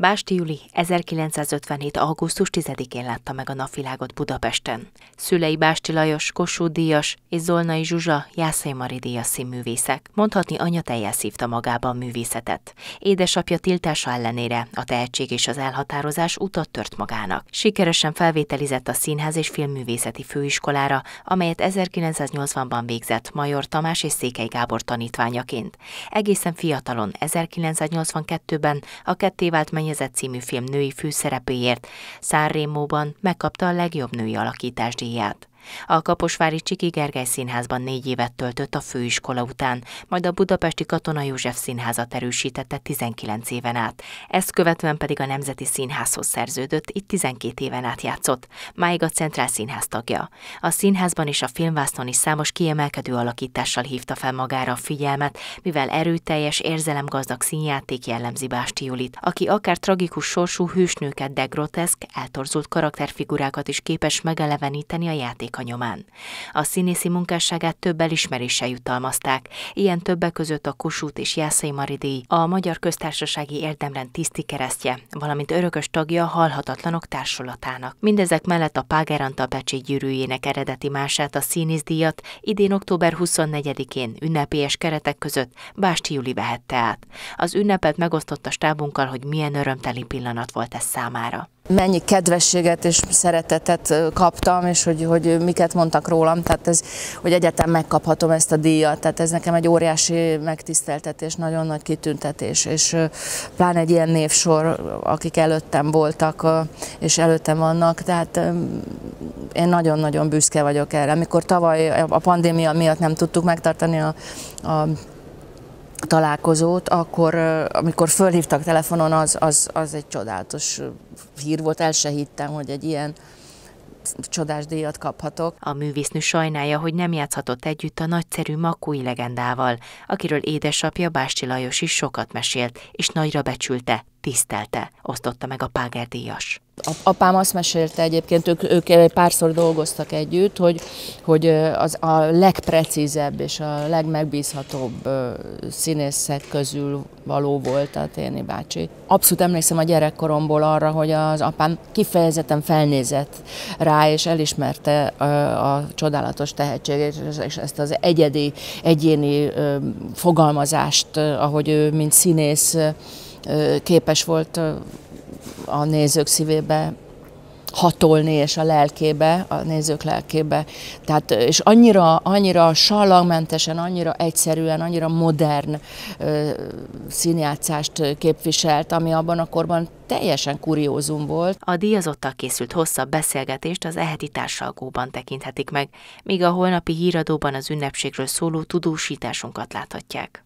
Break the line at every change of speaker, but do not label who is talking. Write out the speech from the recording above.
Básti Júli 1957. augusztus 10-én látta meg a napvilágot Budapesten. Szülei Básti Lajos, Kossuth Díjas és Zolnai Zsuzsa Jászai Mari Díjas színművészek. Mondhatni teljes szívta magába a művészetet. Édesapja tiltása ellenére a tehetség és az elhatározás utat tört magának. Sikeresen felvételizett a Színház és Filmművészeti Főiskolára, amelyet 1980-ban végzett Major Tamás és Székely Gábor tanítványaként. Egészen fiatalon, 1982-ben a kettévált mennyi Környezet című film női főszerepéért. Szárrémóban megkapta a legjobb női alakítás díját. A Kaposvári Csiki Gergely Színházban négy évet töltött a főiskola után, majd a Budapesti Katona József Színházat erősítette 19 éven át. Ezt követően pedig a Nemzeti Színházhoz szerződött, itt 12 éven át játszott, máig a Centrál Színház tagja. A színházban és a filmvászon is számos kiemelkedő alakítással hívta fel magára a figyelmet, mivel erőteljes, érzelemgazdag színjáték jellemzi Básti Julit, aki akár tragikus sorsú hősnőket, de groteszk, eltorzult karakterfigurákat is képes megeleveníteni a játék munkáika nyomán. A színészi munkásságát több elismeréssel jutalmazták, ilyen többek között a Kossuth és Jászai Mari díj, a Magyar Köztársasági Érdemrend tiszti keresztje, valamint örökös tagja a Halhatatlanok Társulatának. Mindezek mellett a Páger Antal Pecsi gyűrűjének eredeti mását, a színészdíjat idén október 24-én ünnepélyes keretek között Básti Juli vehette át. Az ünnepet megosztotta stábunkkal, hogy milyen örömteli pillanat volt ez számára
mennyi kedvességet és szeretetet kaptam, és hogy, hogy miket mondtak rólam, tehát ez, hogy egyetem megkaphatom ezt a díjat, tehát ez nekem egy óriási megtiszteltetés, nagyon nagy kitüntetés, és pláne egy ilyen névsor, akik előttem voltak, és előttem vannak, tehát én nagyon-nagyon büszke vagyok erre. Amikor tavaly a pandémia miatt nem tudtuk megtartani a, a találkozót, akkor amikor fölhívtak telefonon, az, az, az egy csodálatos hír volt, el se hittem, hogy egy ilyen csodás díjat
kaphatok. A művésznő sajnálja, hogy nem játszhatott együtt a nagyszerű Makói legendával, akiről édesapja Básti Lajos is sokat mesélt, és nagyra becsülte, tisztelte, osztotta meg a Páger díjas
apám azt mesélte egyébként, ők, ők párszor dolgoztak együtt, hogy, hogy az a legprecízebb és a legmegbízhatóbb színészek közül való volt a Téni bácsi. Abszolút emlékszem a gyerekkoromból arra, hogy az apám kifejezetten felnézett rá, és elismerte a csodálatos tehetségét, és ezt az egyedi, egyéni fogalmazást, ahogy ő, mint színész képes volt a nézők szívébe hatolni, és a lelkébe, a nézők lelkébe. Tehát, és annyira, annyira sallangmentesen, annyira egyszerűen, annyira modern ö, színjátszást képviselt, ami abban a korban teljesen kuriózum volt. A díjazottak készült hosszabb beszélgetést az eheti társalgóban
tekinthetik meg, míg a holnapi híradóban az ünnepségről szóló tudósításunkat láthatják.